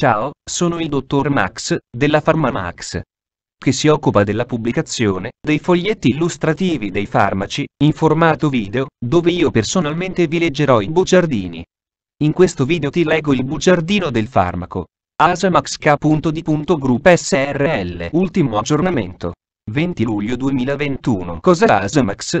Ciao, sono il dottor Max, della PharmaMax, che si occupa della pubblicazione dei foglietti illustrativi dei farmaci, in formato video, dove io personalmente vi leggerò i bugiardini. In questo video ti leggo il bugiardino del farmaco. Asamax K.D. ASAMAX.K.D.Group SRL Ultimo aggiornamento. 20 luglio 2021 Cos'è ASAMAX?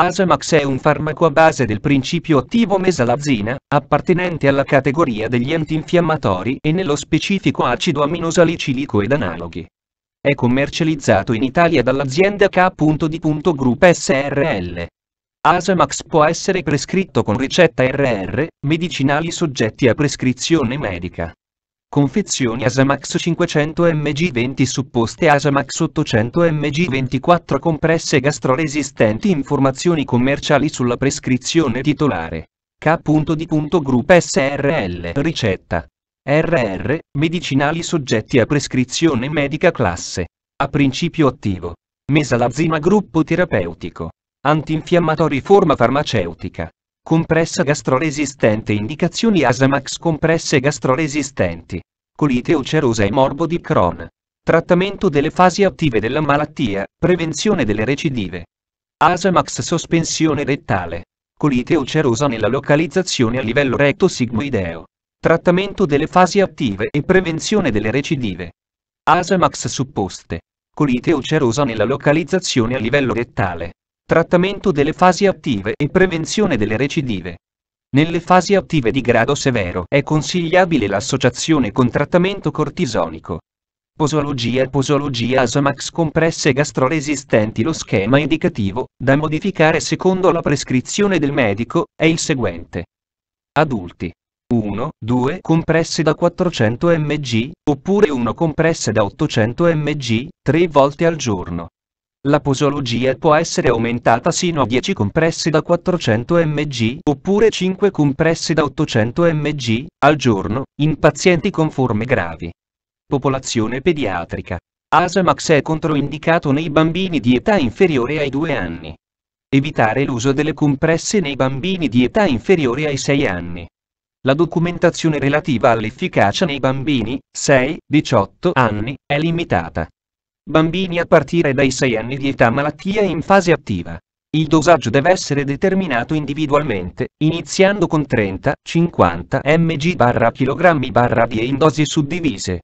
Asamax è un farmaco a base del principio attivo mesalazina, appartenente alla categoria degli antinfiammatori e nello specifico acido aminosalicilico ed analoghi. È commercializzato in Italia dall'azienda K.D. Group SRL. Asamax può essere prescritto con ricetta RR, medicinali soggetti a prescrizione medica. Confezioni Asamax 500 mg 20 supposte Asamax 800 mg 24 compresse gastroresistenti Informazioni commerciali sulla prescrizione titolare. K.D. Group SRL Ricetta. RR, medicinali soggetti a prescrizione medica classe. A principio attivo. mesalazina gruppo terapeutico. Antinfiammatori forma farmaceutica compressa gastroresistente indicazioni Asamax compresse gastroresistenti. Colite ulcerosa e morbo di Crohn. Trattamento delle fasi attive della malattia, prevenzione delle recidive. Asamax sospensione rettale. Colite ulcerosa nella localizzazione a livello retto sigmoideo. Trattamento delle fasi attive e prevenzione delle recidive. Asamax supposte. Colite ulcerosa nella localizzazione a livello rettale trattamento delle fasi attive e prevenzione delle recidive. Nelle fasi attive di grado severo è consigliabile l'associazione con trattamento cortisonico. Posologia posologia Asamax compresse gastroresistenti Lo schema indicativo, da modificare secondo la prescrizione del medico, è il seguente. Adulti. 1, 2 compresse da 400 mg, oppure 1 compresse da 800 mg, 3 volte al giorno. La posologia può essere aumentata sino a 10 compressi da 400 mg oppure 5 compressi da 800 mg al giorno in pazienti con forme gravi. Popolazione pediatrica. Asamax è controindicato nei bambini di età inferiore ai 2 anni. Evitare l'uso delle compresse nei bambini di età inferiore ai 6 anni. La documentazione relativa all'efficacia nei bambini 6-18 anni è limitata. Bambini a partire dai 6 anni di età malattia in fase attiva. Il dosaggio deve essere determinato individualmente, iniziando con 30, 50 mg kg barra e in dosi suddivise.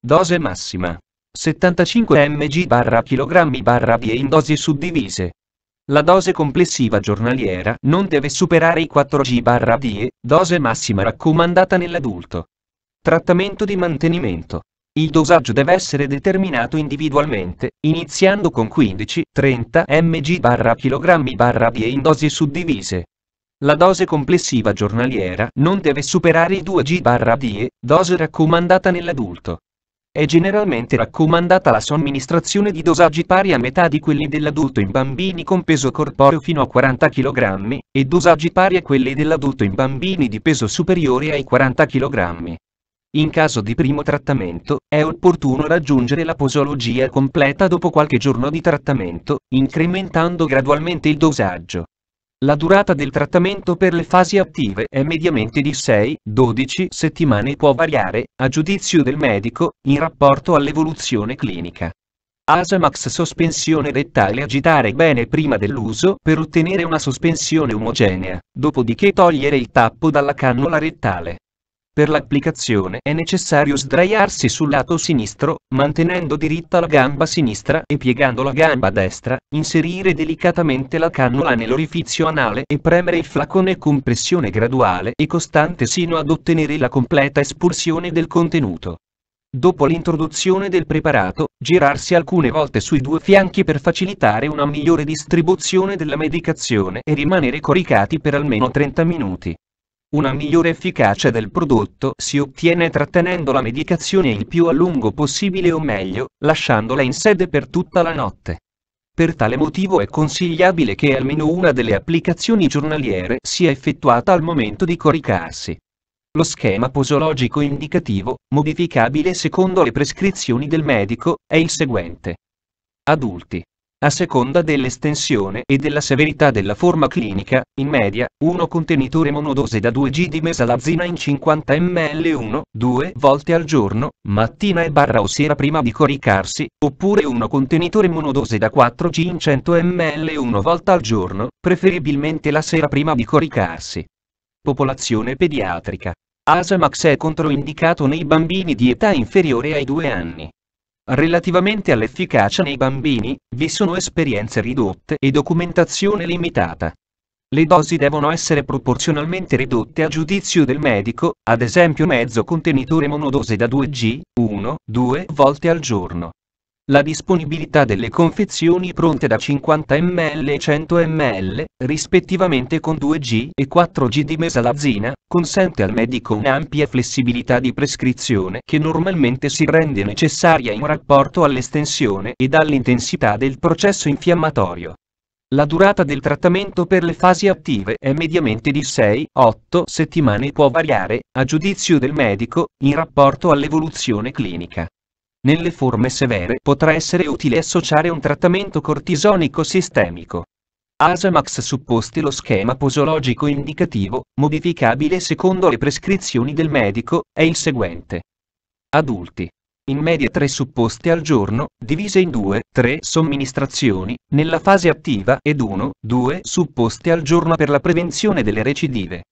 Dose massima. 75 mg barra kg barra e in dosi suddivise. La dose complessiva giornaliera non deve superare i 4 g/d, barra dose massima raccomandata nell'adulto. Trattamento di mantenimento. Il dosaggio deve essere determinato individualmente, iniziando con 15-30 mg/kg/b in dosi suddivise. La dose complessiva giornaliera non deve superare i 2 g/d, dose raccomandata nell'adulto. È generalmente raccomandata la somministrazione di dosaggi pari a metà di quelli dell'adulto in bambini con peso corporeo fino a 40 kg, e dosaggi pari a quelli dell'adulto in bambini di peso superiore ai 40 kg. In caso di primo trattamento, è opportuno raggiungere la posologia completa dopo qualche giorno di trattamento, incrementando gradualmente il dosaggio. La durata del trattamento per le fasi attive è mediamente di 6-12 settimane e può variare, a giudizio del medico, in rapporto all'evoluzione clinica. Asamax sospensione rettale agitare bene prima dell'uso per ottenere una sospensione omogenea, dopodiché togliere il tappo dalla cannula rettale. Per l'applicazione è necessario sdraiarsi sul lato sinistro, mantenendo diritta la gamba sinistra e piegando la gamba destra, inserire delicatamente la cannula nell'orifizio anale e premere il flacone con pressione graduale e costante sino ad ottenere la completa espulsione del contenuto. Dopo l'introduzione del preparato, girarsi alcune volte sui due fianchi per facilitare una migliore distribuzione della medicazione e rimanere coricati per almeno 30 minuti. Una migliore efficacia del prodotto si ottiene trattenendo la medicazione il più a lungo possibile o meglio, lasciandola in sede per tutta la notte. Per tale motivo è consigliabile che almeno una delle applicazioni giornaliere sia effettuata al momento di coricarsi. Lo schema posologico indicativo, modificabile secondo le prescrizioni del medico, è il seguente. Adulti a seconda dell'estensione e della severità della forma clinica, in media, 1 contenitore monodose da 2G di mesalazina in 50 ml 1, 2 volte al giorno, mattina e barra o sera prima di coricarsi, oppure 1 contenitore monodose da 4G in 100 ml 1 volta al giorno, preferibilmente la sera prima di coricarsi. Popolazione pediatrica. Asamax è controindicato nei bambini di età inferiore ai 2 anni. Relativamente all'efficacia nei bambini, vi sono esperienze ridotte e documentazione limitata. Le dosi devono essere proporzionalmente ridotte a giudizio del medico, ad esempio mezzo contenitore monodose da 2G, 1-2 volte al giorno, la disponibilità delle confezioni pronte da 50 ml e 100 ml, rispettivamente con 2G e 4G di mesalazina, consente al medico un'ampia flessibilità di prescrizione che normalmente si rende necessaria in rapporto all'estensione ed all'intensità del processo infiammatorio. La durata del trattamento per le fasi attive è mediamente di 6-8 settimane e può variare, a giudizio del medico, in rapporto all'evoluzione clinica. Nelle forme severe potrà essere utile associare un trattamento cortisonico sistemico. Asamax supposti lo schema posologico indicativo, modificabile secondo le prescrizioni del medico, è il seguente. Adulti. In media 3 supposti al giorno, divise in 2, 3 somministrazioni, nella fase attiva ed 1, 2 supposti al giorno per la prevenzione delle recidive.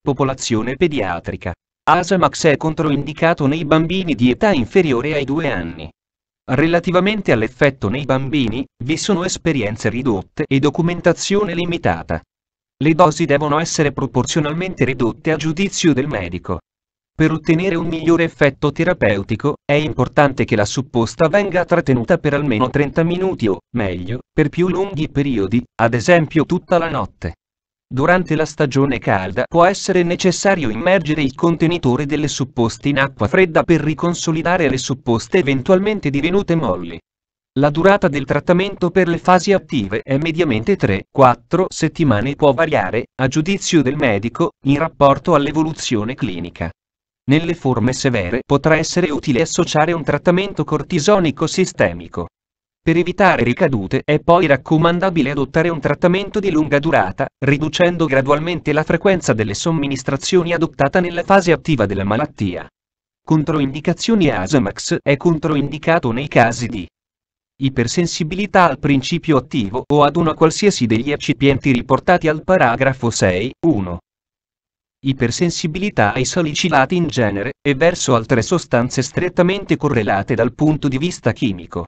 Popolazione pediatrica. Asamax è controindicato nei bambini di età inferiore ai 2 anni. Relativamente all'effetto nei bambini, vi sono esperienze ridotte e documentazione limitata. Le dosi devono essere proporzionalmente ridotte a giudizio del medico. Per ottenere un migliore effetto terapeutico, è importante che la supposta venga trattenuta per almeno 30 minuti o, meglio, per più lunghi periodi, ad esempio tutta la notte. Durante la stagione calda può essere necessario immergere il contenitore delle supposte in acqua fredda per riconsolidare le supposte eventualmente divenute molli. La durata del trattamento per le fasi attive è mediamente 3-4 settimane e può variare, a giudizio del medico, in rapporto all'evoluzione clinica. Nelle forme severe potrà essere utile associare un trattamento cortisonico sistemico. Per evitare ricadute è poi raccomandabile adottare un trattamento di lunga durata, riducendo gradualmente la frequenza delle somministrazioni adottata nella fase attiva della malattia. Controindicazioni Asamax è controindicato nei casi di ipersensibilità al principio attivo o ad una qualsiasi degli eccipienti riportati al paragrafo 6, 1. Ipersensibilità ai salicilati in genere e verso altre sostanze strettamente correlate dal punto di vista chimico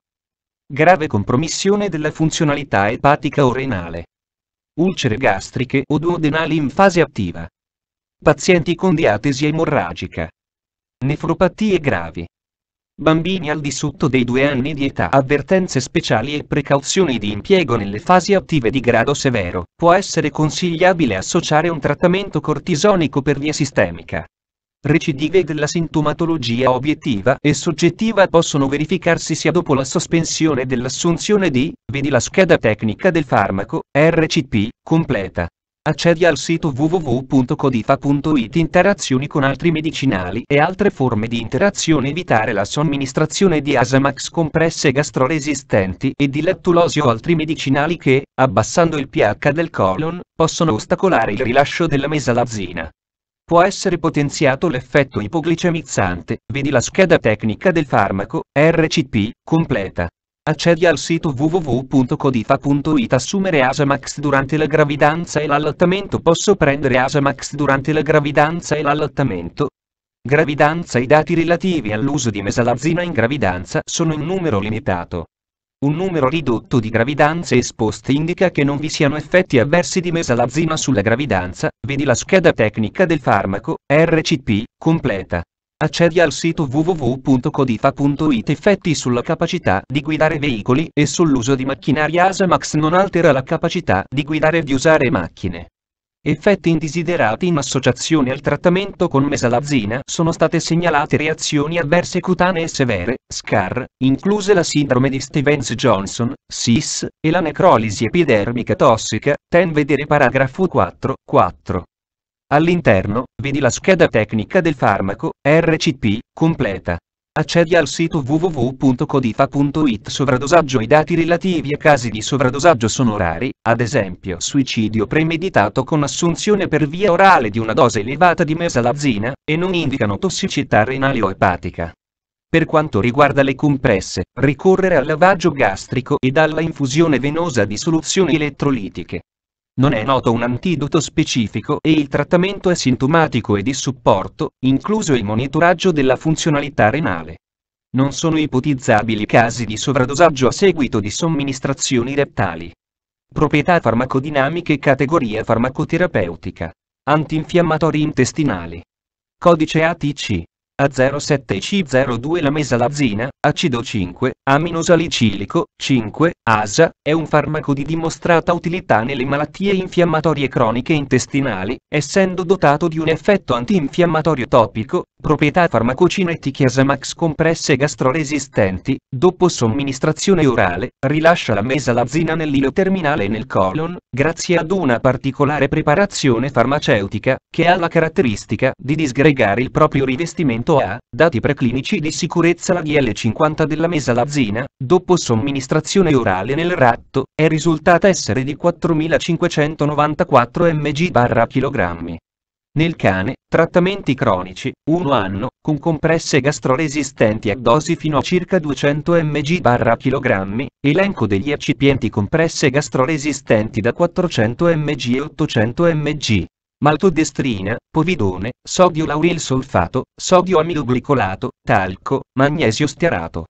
grave compromissione della funzionalità epatica o renale, ulcere gastriche o duodenali in fase attiva, pazienti con diatesi emorragica, nefropatie gravi, bambini al di sotto dei due anni di età, avvertenze speciali e precauzioni di impiego nelle fasi attive di grado severo, può essere consigliabile associare un trattamento cortisonico per via sistemica. Recidive della sintomatologia obiettiva e soggettiva possono verificarsi sia dopo la sospensione dell'assunzione di, vedi la scheda tecnica del farmaco, RCP, completa. Accedi al sito www.codifa.it Interazioni con altri medicinali e altre forme di interazione Evitare la somministrazione di Asamax compresse gastroresistenti e di lettulosi o altri medicinali che, abbassando il pH del colon, possono ostacolare il rilascio della mesalazina può essere potenziato l'effetto ipoglicemizzante, vedi la scheda tecnica del farmaco, RCP, completa. Accedi al sito www.codifa.it Assumere Asamax durante la gravidanza e l'allattamento Posso prendere Asamax durante la gravidanza e l'allattamento? Gravidanza I dati relativi all'uso di mesalazina in gravidanza sono in numero limitato. Un numero ridotto di gravidanze esposte indica che non vi siano effetti avversi di mesalazina sulla gravidanza, vedi la scheda tecnica del farmaco, RCP, completa. Accedi al sito www.codifa.it Effetti sulla capacità di guidare veicoli e sull'uso di macchinari ASAMAX non altera la capacità di guidare e di usare macchine. Effetti indesiderati in associazione al trattamento con mesalazina sono state segnalate reazioni avverse cutanee severe, SCAR, incluse la sindrome di Stevens-Johnson, SIS, e la necrolisi epidermica tossica, ten vedere paragrafo 4, 4. All'interno, vedi la scheda tecnica del farmaco, RCP, completa. Accedi al sito www.codifa.it Sovradosaggio I dati relativi a casi di sovradosaggio sono rari, ad esempio suicidio premeditato con assunzione per via orale di una dose elevata di mesalazina, e non indicano tossicità renale o epatica. Per quanto riguarda le compresse, ricorrere al lavaggio gastrico ed alla infusione venosa di soluzioni elettrolitiche. Non è noto un antidoto specifico e il trattamento è sintomatico e di supporto, incluso il monitoraggio della funzionalità renale. Non sono ipotizzabili casi di sovradosaggio a seguito di somministrazioni reptali. Proprietà farmacodinamiche Categoria farmacoterapeutica. Antinfiammatori intestinali. Codice ATC. A07C02 la mesalazina, acido 5, aminosalicilico, 5, ASA, è un farmaco di dimostrata utilità nelle malattie infiammatorie croniche intestinali, essendo dotato di un effetto antinfiammatorio topico, proprietà farmacocinetiche Asamax compresse gastroresistenti, dopo somministrazione orale, rilascia la mesalazina nell'ilo terminale e nel colon, grazie ad una particolare preparazione farmaceutica, che ha la caratteristica di disgregare il proprio rivestimento associato a dati preclinici di sicurezza la DL50 della mesalazina, dopo somministrazione orale nel ratto, è risultata essere di 4594 mg/kg. Nel cane, trattamenti cronici, 1 anno, con compresse gastroresistenti a dosi fino a circa 200 mg/kg, elenco degli eccipienti compresse gastroresistenti da 400 mg e 800 mg maltodestrina, povidone, sodio lauril solfato, sodio amidoglicolato, talco, magnesio stiarato.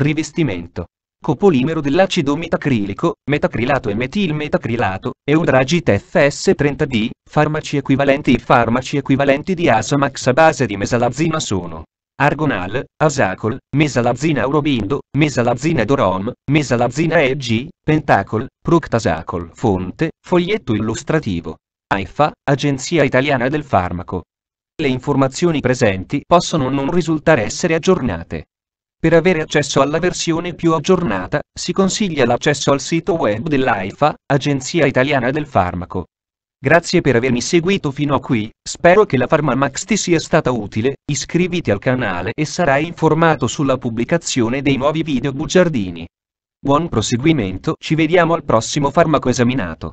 Rivestimento. Copolimero dell'acido metacrilico, metacrilato e metilmetacrilato, Eudragit FS30D, farmaci equivalenti I farmaci equivalenti di Asamax a base di mesalazina sono Argonal, Asacol, mesalazina aurobindo, mesalazina dorom, mesalazina EG, pentacol, proctasacol. Fonte, foglietto illustrativo. AIFA, Agenzia Italiana del Farmaco. Le informazioni presenti possono non risultare essere aggiornate. Per avere accesso alla versione più aggiornata, si consiglia l'accesso al sito web dell'AIFA, Agenzia Italiana del Farmaco. Grazie per avermi seguito fino a qui, spero che la Farmamax ti sia stata utile, iscriviti al canale e sarai informato sulla pubblicazione dei nuovi video bugiardini. Buon proseguimento, ci vediamo al prossimo farmaco esaminato.